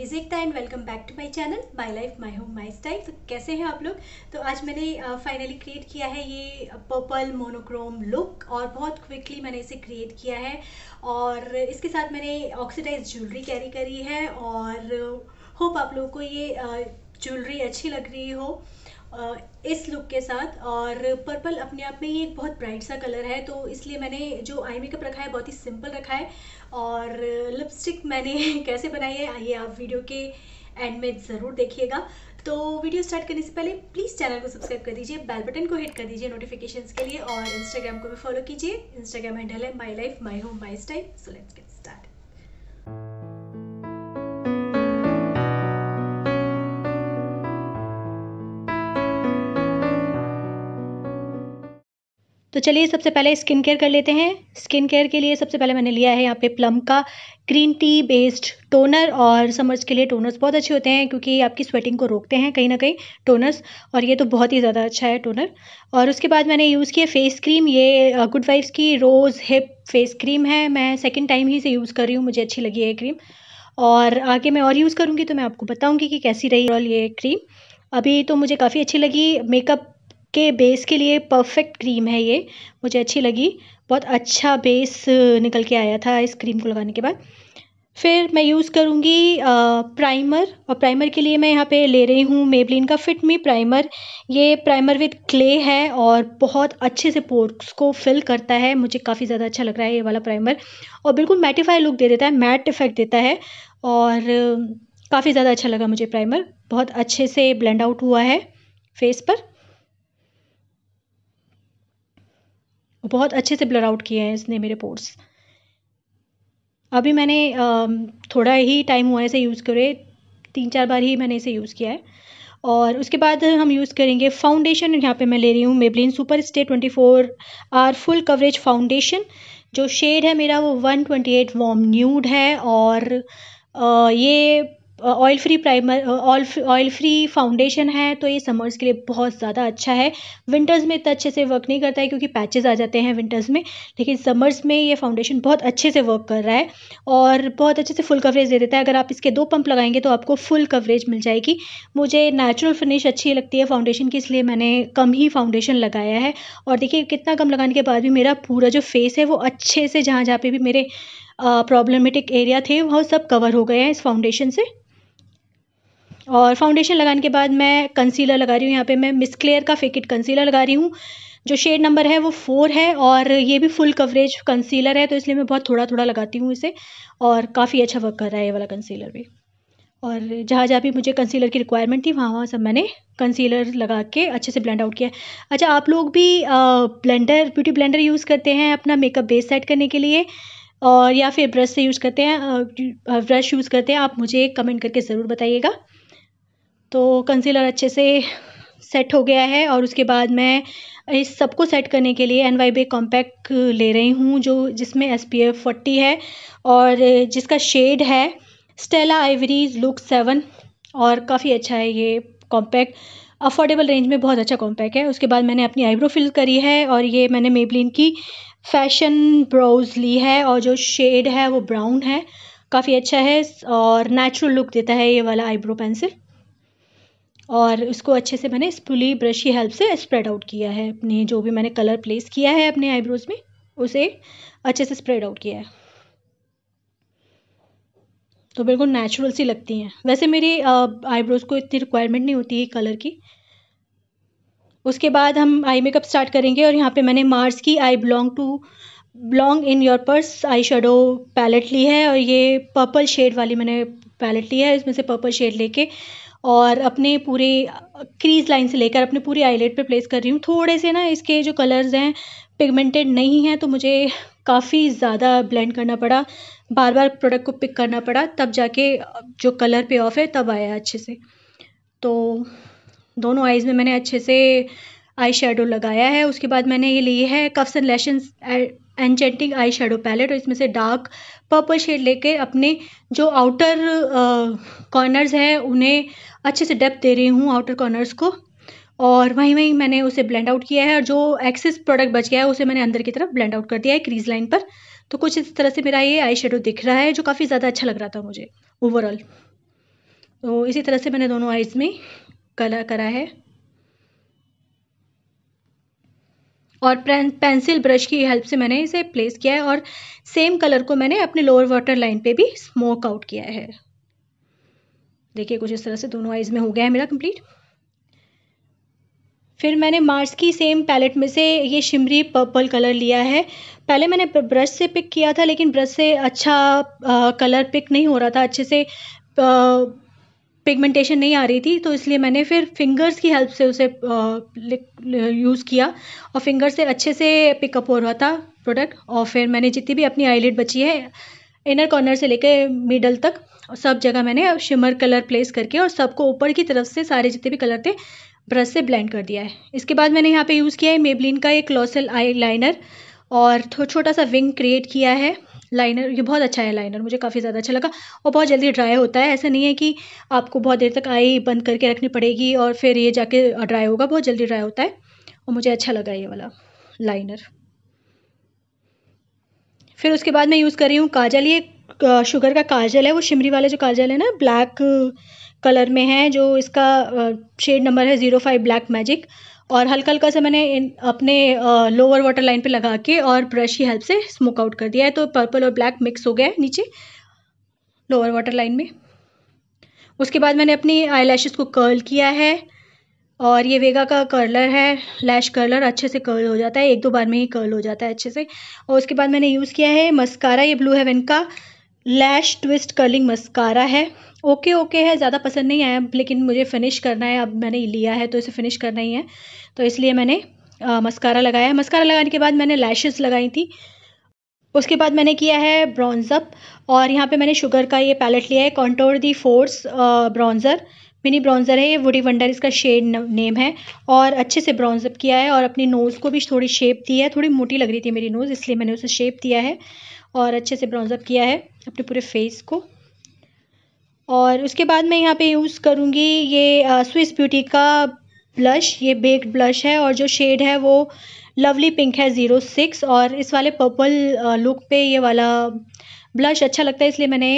विजिक्ता and welcome back to my channel my life my home my style तो कैसे हैं आप लोग तो आज मैंने फाइनली uh, क्रिएट किया है ये पर्पल मोनोक्रोम लुक और बहुत क्विकली मैंने इसे क्रिएट किया है और इसके साथ मैंने ऑक्सीडाइज ज्वेलरी कैरी करी है और होप आप लोगों को ये ज्वेलरी uh, अच्छी लग रही हो इस लुक के साथ और पर्पल अपने आप में ही एक बहुत ब्राइट सा कलर है तो इसलिए मैंने जो आई मेकअप रखा है बहुत ही सिंपल रखा है और लिपस्टिक मैंने कैसे बनाई है आइए आप वीडियो के एंड में ज़रूर देखिएगा तो वीडियो स्टार्ट करने से पहले प्लीज़ चैनल को सब्सक्राइब कर दीजिए बेल बटन को हिट कर दीजिए नोटिफिकेशन के लिए और इंस्टाग्राम को भी फॉलो कीजिए इंस्टाग्राम हैंडल है my life my home my style so let's get तो चलिए सबसे पहले स्किन केयर कर लेते हैं स्किन केयर के लिए सबसे पहले मैंने लिया है यहाँ पे प्लम का ग्रीन टी बेस्ड टोनर और समर्स के लिए टोनर्स बहुत अच्छे होते हैं क्योंकि आपकी स्वेटिंग को रोकते हैं कहीं ना कहीं टोनर्स और ये तो बहुत ही ज़्यादा अच्छा है टोनर और उसके बाद मैंने यूज़ किया फेस क्रीम ये गुड uh, वाइफ्स की रोज़ हिप फेस क्रीम है मैं सेकेंड टाइम ही से यूज़ कर रही हूँ मुझे अच्छी लगी है क्रीम और आगे मैं और यूज़ करूँगी तो मैं आपको बताऊँगी कि कैसी रही और ये क्रीम अभी तो मुझे काफ़ी अच्छी लगी मेकअप के बेस के लिए परफेक्ट क्रीम है ये मुझे अच्छी लगी बहुत अच्छा बेस निकल के आया था इस क्रीम को लगाने के बाद फिर मैं यूज़ करूँगी प्राइमर और प्राइमर के लिए मैं यहाँ पे ले रही हूँ मेबलिन का फिट मी प्राइमर ये प्राइमर विद क्ले है और बहुत अच्छे से पोर्ट्स को फिल करता है मुझे काफ़ी ज़्यादा अच्छा लग रहा है ये वाला प्राइमर और बिल्कुल मैटिफाई लुक दे देता है मैट इफेक्ट देता है और काफ़ी ज़्यादा अच्छा लगा मुझे प्राइमर बहुत अच्छे से ब्लेंड आउट हुआ है फेस पर बहुत अच्छे से ब्लर आउट किए हैं इसने मेरे पोर्ट्स अभी मैंने थोड़ा ही टाइम हुआ है इसे यूज़ करे तीन चार बार ही मैंने इसे यूज़ किया है और उसके बाद हम यूज़ करेंगे फाउंडेशन यहाँ पे मैं ले रही हूँ Maybelline super stay twenty four hour full coverage foundation जो शेड है मेरा वो one twenty eight warm nude है और ये oil free primer oil free foundation है तो ये समर्स के लिए बहुत ज़्यादा अच्छा है विंटर्स में इतना अच्छे से वर्क नहीं करता है क्योंकि पैचेस आ जाते हैं विंटर्स में लेकिन समर्स में ये फाउंडेशन बहुत अच्छे से वर्क कर रहा है और बहुत अच्छे से फुल कवरेज दे देता है अगर आप इसके दो पंप लगाएंगे तो आपको फुल कवरेज मिल जाएगी मुझे नेचुरल फिनिश अच्छी लगती है फाउंडेशन की इसलिए मैंने कम ही फाउंडेशन लगाया है और देखिए कितना कम लगाने के बाद भी मेरा पूरा जो फेस है वो अच्छे से जहाँ जहाँ पे भी मेरे प्रॉब्लमेटिक एरिया थे वह सब कवर हो गए हैं इस फाउंडेशन से और फाउंडेशन लगाने के बाद मैं कंसीलर लगा रही हूँ यहाँ पे मैं मिस क्लेयर का फेकिट कंसीलर लगा रही हूँ जो शेड नंबर है वो फोर है और ये भी फुल कवरेज कंसीलर है तो इसलिए मैं बहुत थोड़ा थोड़ा लगाती हूँ इसे और काफ़ी अच्छा वर्क कर रहा है ये वाला कंसीलर भी और जहाँ जहाँ भी मुझे कंसीलर की रिक्वायरमेंट थी वहाँ वहाँ सब मैंने कंसीलर लगा के अच्छे से ब्लेंड आउट किया अच्छा आप लोग भी ब्लेंडर ब्यूटी ब्लेंडर यूज़ करते हैं अपना मेकअप बेस सेट करने के लिए और या फिर ब्रश से यूज़ करते हैं ब्रश यूज़ करते हैं आप मुझे कमेंट करके ज़रूर बताइएगा तो कंसीलर अच्छे से सेट हो गया है और उसके बाद मैं इस सबको सेट करने के लिए एन वाई बे कॉम्पैक्ट ले रही हूँ जो जिसमें एस पी एफ फोर्टी है और जिसका शेड है स्टेला आइवरीज लुक सेवन और काफ़ी अच्छा है ये कॉम्पैक्ट अफोर्डेबल रेंज में बहुत अच्छा कॉम्पैक्ट है उसके बाद मैंने अपनी आईब्रो फिल करी है और ये मैंने मेबलिन की फैशन ब्राउज ली है और जो शेड है वो ब्राउन है काफ़ी अच्छा है और नेचुरल लुक देता है ये वाला आईब्रो पेंसिल और उसको अच्छे से मैंने स्पुली ब्रश की हेल्प से स्प्रेड आउट किया है अपने जो भी मैंने कलर प्लेस किया है अपने आईब्रोज़ में उसे अच्छे से स्प्रेड आउट किया है तो बिल्कुल नेचुरल सी लगती हैं वैसे मेरी आईब्रोज़ को इतनी रिक्वायरमेंट नहीं होती है कलर की उसके बाद हम आई मेकअप स्टार्ट करेंगे और यहाँ पे मैंने मार्स की I belong to belong in your purse eye shadow palette ली है और ये पर्पल शेड वाली मैंने पैलेट ली है इसमें से पर्पल शेड लेके और अपने पूरे क्रीज लाइन से लेकर अपने पूरे आईलेट पे प्लेस कर रही हूँ थोड़े से ना इसके जो कलर्स हैं पिगमेंटेड नहीं हैं तो मुझे काफ़ी ज़्यादा ब्लेंड करना पड़ा बार बार प्रोडक्ट को पिक करना पड़ा तब जाके जो कलर पे ऑफ है तब आया अच्छे से तो दोनों आइज़ में मैंने अच्छे से आई शेडो लगाया है उसके बाद मैंने ये लिए है cuffs and lashes enchanting eye shadow palette और इसमें से डार्क पर्पल शेड लेके अपने जो आउटर कॉर्नर्स हैं उन्हें अच्छे से डेप्थ दे रही हूँ आउटर कॉर्नर्स को और वहीं वहीं मैंने उसे ब्लेंड आउट किया है और जो एक्सेस प्रोडक्ट बच गया है उसे मैंने अंदर की तरफ ब्लेंड आउट कर दिया है क्रीज लाइन पर तो कुछ इस तरह से मेरा ये आई शेडो दिख रहा है जो काफ़ी ज़्यादा अच्छा लग रहा था मुझे ओवरऑल तो इसी तरह से मैंने दोनों आइज़ में कलर करा है और पेंसिल ब्रश की हेल्प से मैंने इसे प्लेस किया है और सेम कलर को मैंने अपने लोअर वाटर लाइन पे भी स्मोक आउट किया है देखिए कुछ इस तरह से दोनों आइज़ में हो गया है मेरा कंप्लीट फिर मैंने मार्स की सेम पैलेट में से ये शिमरी पर्पल कलर लिया है पहले मैंने ब्रश से पिक किया था लेकिन ब्रश से अच्छा आ, कलर पिक नहीं हो रहा था अच्छे से आ, पिगमेंटेशन नहीं आ रही थी तो इसलिए मैंने फिर फिंगर्स की हेल्प से उसे यूज़ किया और फिंगर से अच्छे से पिकअप हो रहा था प्रोडक्ट और फिर मैंने जितनी भी अपनी आईलिड बची है इनर कॉर्नर से लेके मिडल तक सब जगह मैंने शिमर कलर प्लेस करके और सबको ऊपर की तरफ से सारे जितने भी कलर थे ब्रश से ब्लेंड कर दिया है इसके बाद मैंने यहाँ पे यूज़ किया है मेबलिन का एक क्लॉसल आई लाइनर और छोटा सा विंग क्रिएट किया है लाइनर ये बहुत अच्छा है लाइनर मुझे काफ़ी ज़्यादा अच्छा लगा और बहुत जल्दी ड्राई होता है ऐसा नहीं है कि आपको बहुत देर तक आई बंद करके रखनी पड़ेगी और फिर ये जाके ड्राई होगा बहुत जल्दी ड्राई होता है और मुझे अच्छा लगा ये वाला लाइनर फिर उसके बाद मैं यूज़ कर रही हूँ काजल ये शुगर का काजल है वो शिमरी वाला जो काजल है ना ब्लैक कलर में है जो इसका शेड नंबर है ज़ीरो फाइव ब्लैक मैजिक और हल्का हल्का सा मैंने इन अपने लोअर वाटर लाइन पे लगा के और ब्रश की हेल्प से स्मोक आउट कर दिया है तो पर्पल और ब्लैक मिक्स हो गया है नीचे लोअर वाटर लाइन में उसके बाद मैंने अपनी आई को कर्ल किया है और ये वेगा का कर्लर है लैश कर्लर अच्छे से कर्ल हो जाता है एक दो बार में ही कर्ल हो जाता है अच्छे से और उसके बाद मैंने यूज़ किया है मस्कारा ये ब्लू हेवन का लैश ट्विस्ट कर्लिंग मस्कारा है ओके ओके है ज़्यादा पसंद नहीं आया लेकिन मुझे फ़िनिश करना है अब मैंने लिया है तो इसे फ़िनिश करना ही है तो इसलिए मैंने मस्कारा लगाया मस्कारा लगाने के बाद मैंने लैशेस लगाई थी उसके बाद मैंने किया है ब्रॉन्ज़अप और यहाँ पे मैंने शुगर का ये पैलेट लिया है contour de force bronzer mini bronzer है ये वुडी वंडर इसका शेड नेम है और अच्छे से ब्रॉन्ज़अप किया है और अपनी नोज़ को भी थोड़ी शेप दी है थोड़ी मोटी लग रही थी मेरी नोज़ इसलिए मैंने उसे शेप दिया है और अच्छे से ब्रॉन्ज़अप किया है अपने पूरे फेस को और उसके बाद मैं यहाँ पे यूज़ करूँगी ये स्विस ब्यूटी का ब्लश ये बेक्ड ब्लश है और जो शेड है वो लवली पिंक है ज़ीरो सिक्स और इस वाले पर्पल लुक पे ये वाला ब्लश अच्छा लगता है इसलिए मैंने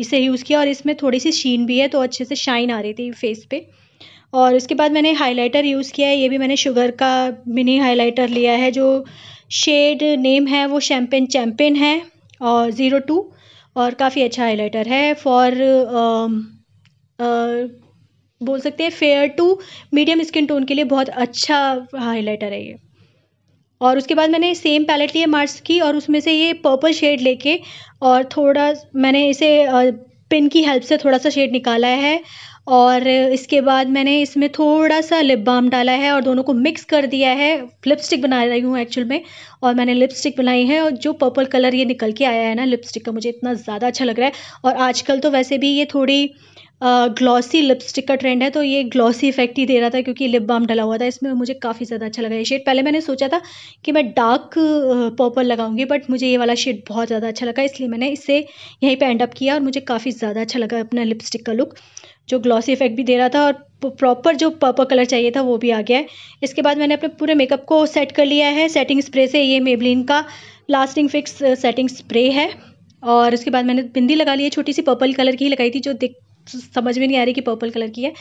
इसे यूज़ किया और इसमें थोड़ी सी शीन भी है तो अच्छे से शाइन आ रही थी फेस पे और इसके बाद मैंने हाइलाइटर यूज़ किया है ये भी मैंने शुगर का मिनी हाइलाइटर लिया है जो शेड नेम है वो शैम्पेन चैम्पेन है और ज़ीरो टू और काफ़ी अच्छा हाईलाइटर है फॉर um, uh, बोल सकते हैं fair to medium skin tone के लिए बहुत अच्छा हाईलाइटर है ये और उसके बाद मैंने सेम पैलेट लिए मार्स की और उसमें से ये पर्पल शेड लेके और थोड़ा मैंने इसे पिन uh, की हेल्प से थोड़ा सा शेड निकाला है और इसके बाद मैंने इसमें थोड़ा सा लिप बाम डाला है और दोनों को मिक्स कर दिया है लिपस्टिक बना रही हूँ एक्चुअल में और मैंने लिपस्टिक बनाई है और जो पर्पल कलर ये निकल के आया है ना लिपस्टिक का मुझे इतना ज़्यादा अच्छा लग रहा है और आजकल तो वैसे भी ये थोड़ी ग्लॉसी लिपस्टिक का ट्रेंड है तो ये ग्लॉसी इफेक्ट ही दे रहा था क्योंकि लिप बाम डला हुआ था इसमें मुझे काफ़ी ज़्यादा अच्छा लगा ये शेड पहले मैंने सोचा था कि मैं डार्क पर्पल लगाऊंगी बट मुझे ये वाला शेड बहुत ज़्यादा अच्छा लगा इसलिए मैंने इसे यहीं पे एंड अप किया और मुझे काफ़ी ज़्यादा अच्छा लगा अपना लिपस्टिक का लुक जो ग्लॉसी इफेक्ट भी दे रहा था और प्रॉपर जो पर्पल कलर चाहिए था वो भी आ गया है इसके बाद मैंने अपने पूरे मेकअप को सेट कर लिया है सेटिंग स्प्रे से ये मेबलिन का लास्टिंग फिक्स सेटिंग स्प्रे है और उसके बाद मैंने बिंदी लगा ली है छोटी सी पर्पल कलर की ही लगाई थी जो दिख समझ में नहीं आ रही कि पर्पल कलर की है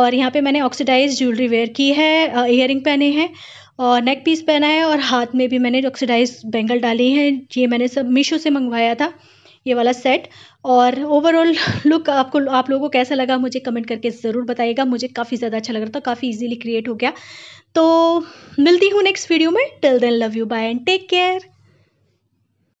और यहाँ पे मैंने ऑक्सीडाइज ज्वेलरी वेयर की है इयर पहने हैं और नेक पीस पहना है और हाथ में भी मैंने ऑक्सीडाइज बैंगल डाली हैं ये मैंने सब मीशो से मंगवाया था ये वाला सेट और ओवरऑल लुक आपको आप लोगों को कैसा लगा मुझे कमेंट करके ज़रूर बताइएगा मुझे काफ़ी ज़्यादा अच्छा लग रहा था काफ़ी इजीली क्रिएट हो गया तो मिलती हूँ नेक्स्ट वीडियो में till then love you bye and take care